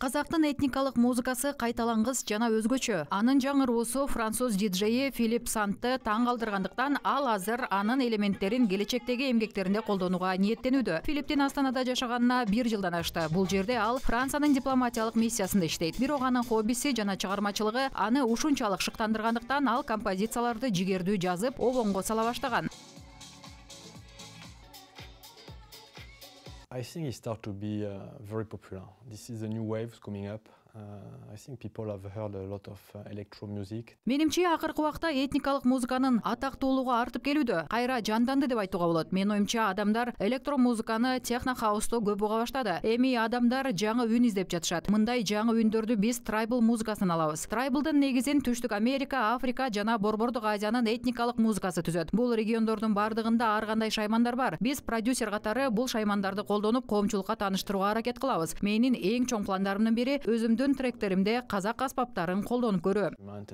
казактын этникалык музыкасы кайталангыс жана өзгөчө анын жаңыруусу француз диджейи филипп сантты таң калтыргандыктан ал азыр анын элементтерин келечектеги эмгектеринде колдонууга ниеттенүүдө филиптин астанада жашаганына бир жылдан ашты бул жерде ал франциянын дипломатиялык миссиясында иштейт бирок анын хоббиси жана чыгармачылыгы аны ушунчалык шыктандыргандыктан ал композицияларды жигердүү жазып обонго сала баштаган I think it starts to be uh, very popular. This is the new waves coming up. Менимче акыркы убакта этникалык музыканын атактуулугу артып келүүдө кайра жанданды деп айтууга болот менин оюмча адамдар электро музыканы техно хаусту көп уга баштады эми адамдар жаңы үн издеп жатышат мындай жаңы үндөрдү биз трайбл музыкасынан алабыз трайблдын негизин түштүк америка африка жана борбордук азиянын этникалык музыкасы түзөт бул региондордун баардыгында ар кандай шаймандар бар биз продюсер катары бул шаймандарды колдонуп коомчулукка тааныштырууга аракет кылабыз менин эң чоң пландарымдын бири өзүм тректеримде казак аспаптарын колдонуп көрөм uh,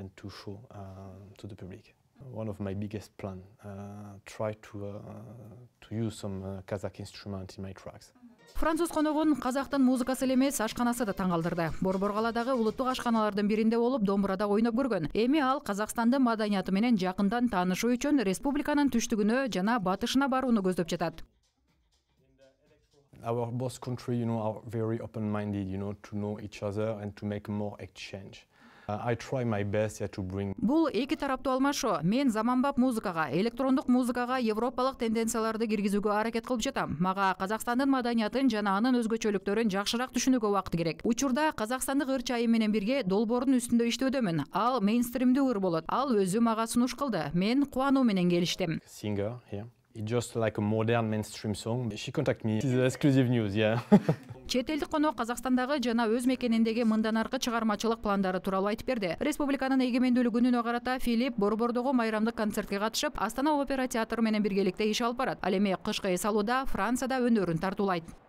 француз коногун казактын музыкасы эле эмес ашканасы да таң калтырды борбор калаадагы улуттук ашканалардын биринде болуп домбурада ойноп көргөн эми ал казакстандын маданияты менен жакындан таанышуу үчүн республиканын түштүгүнө жана батышына барууну көздөп жатат our both country, you know, are very open-minded, you know, to know each other and to make more exchange. Uh, I try my best to bring... Бұл екі тарапту алмашу. Мен заманбап музыкаға, электрондық музыкаға европалық тенденцияларды киргизүүгө аракет кылып жатам. Мага Казакстандын маданиятын жана анын өзгөчөлүктөрүн жакшыраак түшүнүүгө убакыт керек. Учурда казакстандык ыр чайы менен бирге долбоордун үстүндө иштөөдөмүн. Ал мейнстримдүү ыр болот. Ал өзү мага сунуш кылды. Мен кубануу менен келиштим. Singer, yeah. It's just like a Қазақстандағы жана өз мекеніндегі арқы шығармачылық пландары туралы айтып берді. Республиканың егемендігі күніне оғарата Филипп Борбордығы майрамдық концертке қатышып, Астана опера театры менен біргелікте иш алып барады. Ал эми кышкы эс Францияда өнөрүн тартуулайт.